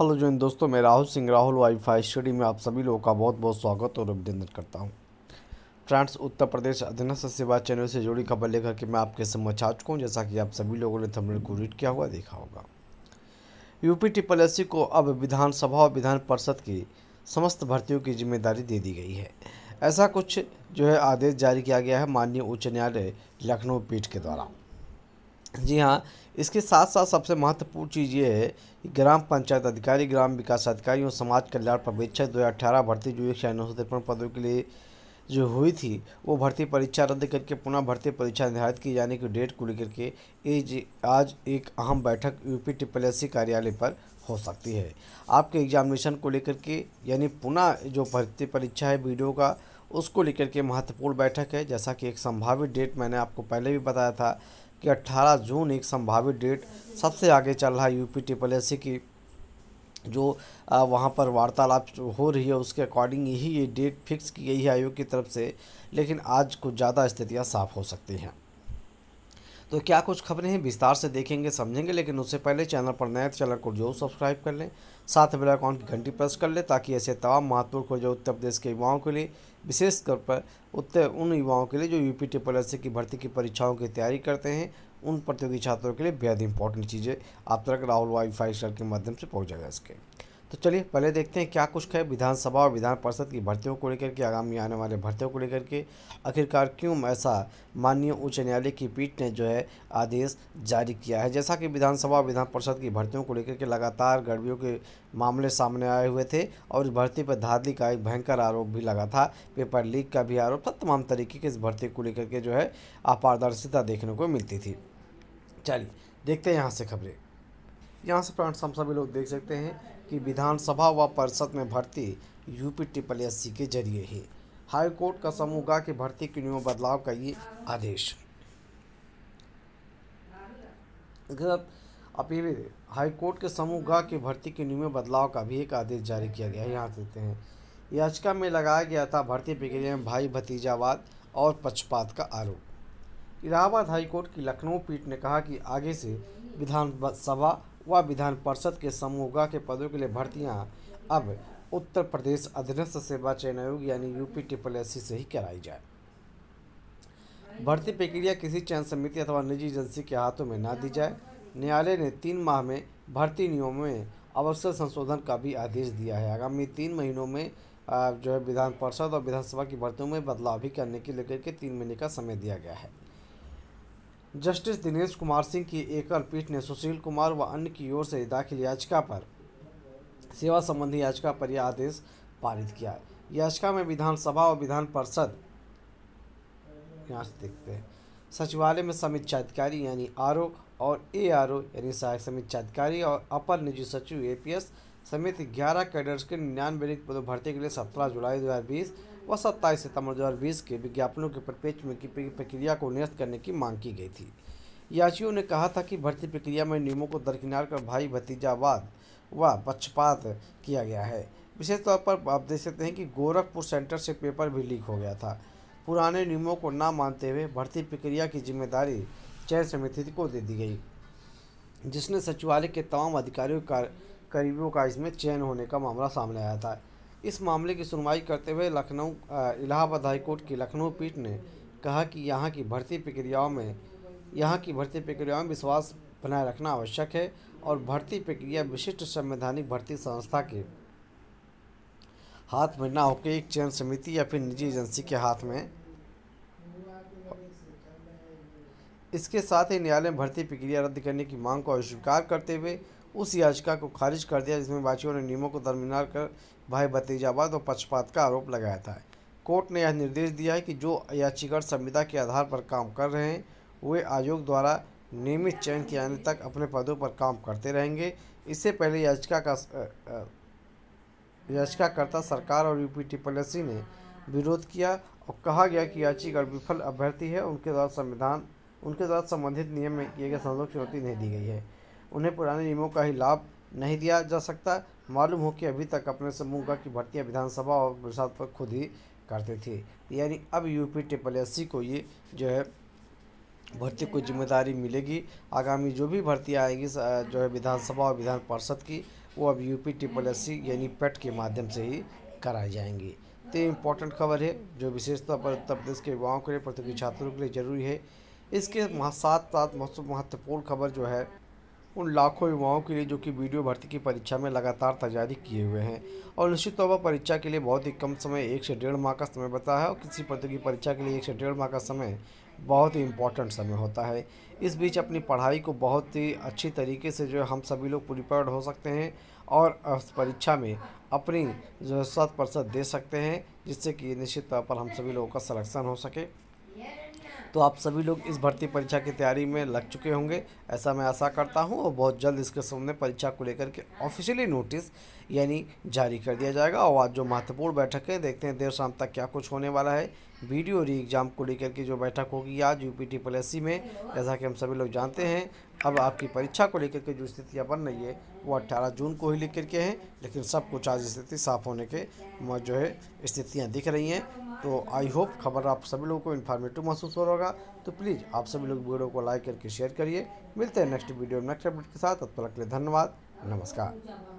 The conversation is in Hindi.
हेलो जो दोस्तों मैं राहुल सिंह राहुल वाईफाई स्टडी में आप सभी लोगों का बहुत बहुत स्वागत और अभिनंदन करता हूं फ्रांस उत्तर प्रदेश अधीनस्थ सेवा चैनल से जुड़ी खबर लेकर के मैं आपके समझ आ चुका हूँ जैसा कि आप सभी लोगों ने थंबनेल को रीड किया हुआ देखा होगा यूपी ट्रिपल एस को अब विधानसभा और विधान परिषद की समस्त भर्तियों की जिम्मेदारी दे दी गई है ऐसा कुछ जो है आदेश जारी किया गया है माननीय उच्च न्यायालय लखनऊ पीठ के द्वारा जी हाँ इसके साथ साथ सबसे महत्वपूर्ण चीज़ ये है कि ग्राम पंचायत अधिकारी ग्राम विकास अधिकारी और समाज कल्याण पर्यवेक्षक दो हज़ार अठारह भर्ती जो एक सौ नौ सौ तिरपन पदों के लिए जो हुई थी वो भर्ती परीक्षा रद्द करके पुनः भर्ती परीक्षा निर्धारित की जाने की डेट को लेकर के आज एक अहम बैठक यूपी ट्रिपल एस कार्यालय पर हो सकती है आपके एग्जामिनेशन को लेकर के यानी पुनः जो भर्ती परीक्षा है वीडियो का उसको लेकर के महत्वपूर्ण बैठक है जैसा कि एक संभावित डेट मैंने आपको पहले भी बताया था कि 18 जून एक संभावित डेट सबसे आगे चल रहा है यूपी ट्रिपल एस की जो वहाँ पर वार्तालाप हो रही है उसके अकॉर्डिंग ही ये डेट फिक्स की गई है आयोग की तरफ से लेकिन आज कुछ ज़्यादा स्थितियाँ साफ हो सकती हैं तो क्या कुछ खबरें हैं विस्तार से देखेंगे समझेंगे लेकिन उससे पहले चैनल पर नए तो चैनल को जरूर सब्सक्राइब कर लें साथ में बेलाइकॉन की घंटी प्रेस कर लें ताकि ऐसे तमाम महत्वपूर्ण खोजें उत्तर प्रदेश के युवाओं के लिए विशेष तौर पर उत्तर उन युवाओं के लिए जो यूपी टी एस की भर्ती की परीक्षाओं की तैयारी करते हैं उन प्रतियोगी छात्रों के लिए बेहद इंपॉर्टेंट चीज़ें आप तक राहुल वाईफाई सर के माध्यम से पहुँचा जा सके तो चलिए पहले देखते हैं क्या कुछ है विधानसभा और विधान परिषद की भर्तियों को लेकर के आगामी आने वाले भर्तियों को लेकर के आखिरकार क्यों ऐसा माननीय उच्च न्यायालय की पीठ ने जो है आदेश जारी किया है जैसा कि विधानसभा और विधान परिषद की भर्तियों को लेकर के लगातार गड़बियों के मामले सामने आए हुए थे और इस भर्ती पर धाधली का एक भयंकर आरोप भी लगा था पेपर लीक का भी आरोप था तमाम तरीके की इस भर्ती को लेकर के जो है अपारदर्शिता देखने को मिलती थी चलिए देखते हैं यहाँ से खबरें यहाँ से प्रांत हम सभी लोग देख सकते हैं कि विधानसभा व परिषद में भर्ती यूपी ट्रिपल एस के जरिए ही हाई कोर्ट का समूह गा की भर्ती के नियम बदलाव का ये आदेश अभी भी हाई कोर्ट के समूह गा की भर्ती के नियम बदलाव का भी एक आदेश जारी किया गया है यहाँ देते हैं याचिका में लगाया गया था भर्ती प्रक्रिया में भाई भतीजावाद और पक्षपात का आरोप इलाहाबाद हाईकोर्ट की लखनऊ पीठ ने कहा कि आगे से विधानसभा व विधान परिषद के समूहगा के पदों के लिए भर्तियां अब उत्तर प्रदेश अधीनस्थ सेवा चयन आयोग यानी यूपी ट्रिपल एस से ही कराई जाए भर्ती प्रक्रिया किसी चयन समिति अथवा निजी एजेंसी के हाथों में ना दी जाए न्यायालय ने तीन माह में भर्ती नियमों में अवसर संशोधन का भी आदेश दिया है आगामी तीन महीनों में जो है विधान परिषद और विधानसभा की भर्तियों में बदलाव भी करने के लेकर के तीन महीने का समय दिया गया है जस्टिस दिनेश कुमार सिंह की एकल पीठ ने सुशील कुमार व अन्य की ओर से दाखिल याचिका पर सेवा संबंधी याचिका पर यह आदेश पारित किया याचिका में विधानसभा और विधान परिषद यहाँ से देखते हैं सचिवालय में समीक्षा अधिकारी यानी आर और ए आर यानी सहायक समीक्षा अधिकारी और अपर निजी सचिव ए पी एस समेत ग्यारह कैडर्स के निन्यानवे रिक्त पदों भर्ती के लिए सत्रह जुलाई दो हज़ार बीस व सत्ताईस सितंबर दो के विज्ञापनों के परिपेक्ष में की प्रक्रिया को निरस्त करने की मांग की गई थी याचियों ने कहा था कि भर्ती प्रक्रिया में नियमों को दरकिनार कर भाई भतीजावाद व पक्षपात किया गया है विशेष तौर पर आप देख सकते हैं कि गोरखपुर सेंटर से पेपर भी लीक हो गया था पुराने नियमों को ना मानते हुए भर्ती प्रक्रिया की जिम्मेदारी चयन समिति को दे दी गई जिसने सचिवालय के तमाम अधिकारियों का करीबियों का इसमें चयन होने का मामला सामने आया था इस मामले की सुनवाई करते हुए लखनऊ इलाहाबाद हाईकोर्ट की लखनऊ पीठ ने कहा कि यहाँ की भर्ती प्रक्रियाओं में यहाँ की भर्ती प्रक्रियाओं में विश्वास बनाए रखना आवश्यक है और भर्ती प्रक्रिया विशिष्ट संवैधानिक भर्ती संस्था के हाथ में ना होकर एक चयन समिति या फिर निजी एजेंसी के हाथ में इसके साथ ही न्यायालय भर्ती प्रक्रिया रद्द करने की मांग को अस्वीकार करते हुए उस याचिका को खारिज कर दिया जिसमें बाचियों ने नियमों को दरमिनार कर भाई भतीजावाद और पक्षपात का आरोप लगाया था कोर्ट ने यह निर्देश दिया है कि जो याचिकर संविदा के आधार पर काम कर रहे हैं वे आयोग द्वारा नियमित चयन किए जाने तक अपने पदों पर काम करते रहेंगे इससे पहले याचिका का याचिकाकर्ता सरकार और यूपी पी ने विरोध किया और कहा गया कि याचिका विफल अभ्यर्थी है उनके द्वारा संविधान उनके द्वारा संबंधित नियम में किए गए संशोधन चुनौती नहीं दी गई है उन्हें पुराने नियमों का ही लाभ नहीं दिया जा सकता मालूम हो कि अभी तक अपने समूह का की भर्तियाँ विधानसभा और बरसात पर खुद ही करते थे यानी अब यूपी ट्रिपल एस सी को ये जो है भर्ती को जिम्मेदारी मिलेगी आगामी जो भी भर्ती आएगी जो है विधानसभा और विधान पार्षद की वो अब यूपी ट्रिपल एस सी यानी पेट e के माध्यम से ही कराई जाएंगी तो इम्पोर्टेंट खबर है जो विशेष तौर पर उत्तर प्रदेश के युवाओं के लिए प्रतियोगी छात्रों के लिए जरूरी है इसके साथ साथ महत्वपूर्ण खबर जो है उन लाखों युवाओं के लिए जो कि वीडियो भर्ती की परीक्षा में लगातार तैयारी किए हुए हैं और निश्चित तौर पर परीक्षा के लिए बहुत ही कम समय एक से डेढ़ माह का समय बता है और किसी प्रतियोगी परीक्षा के लिए एक से डेढ़ माह का समय बहुत ही इम्पॉर्टेंट समय होता है इस बीच अपनी पढ़ाई को बहुत ही अच्छी तरीके से जो हम सभी लोग प्रिपेयर्ड हो सकते हैं और परीक्षा में अपनी जो है प्रतिशत दे सकते हैं जिससे कि निश्चित तौर पर हम सभी लोगों का सलेक्शन हो सके तो आप सभी लोग इस भर्ती परीक्षा की तैयारी में लग चुके होंगे ऐसा मैं आशा करता हूँ और बहुत जल्द इसके सामने परीक्षा को लेकर के ऑफिशियली नोटिस यानी जारी कर दिया जाएगा और आज जो महत्वपूर्ण बैठक है देखते हैं देर शाम तक क्या कुछ होने वाला है वीडियो री एग्ज़ाम को लेकर के जो बैठक होगी आज यू पी टी में जैसा कि हम सभी लोग जानते हैं अब आपकी परीक्षा को लेकर के जो स्थितियाँ बन रही है वो अट्ठारह जून को ही लेकर के हैं लेकिन सब कुछ आज स्थिति साफ होने के जो है स्थितियाँ दिख रही हैं तो आई होप खबर आप सभी लोगों को इन्फॉर्मेटिव महसूस हो रहा होगा तो प्लीज़ आप सभी लोग वीडियो को लाइक करके शेयर करिए मिलते हैं नेक्स्ट वीडियो नेक्स्ट अपडेट के साथ तब तक के लिए धन्यवाद नमस्कार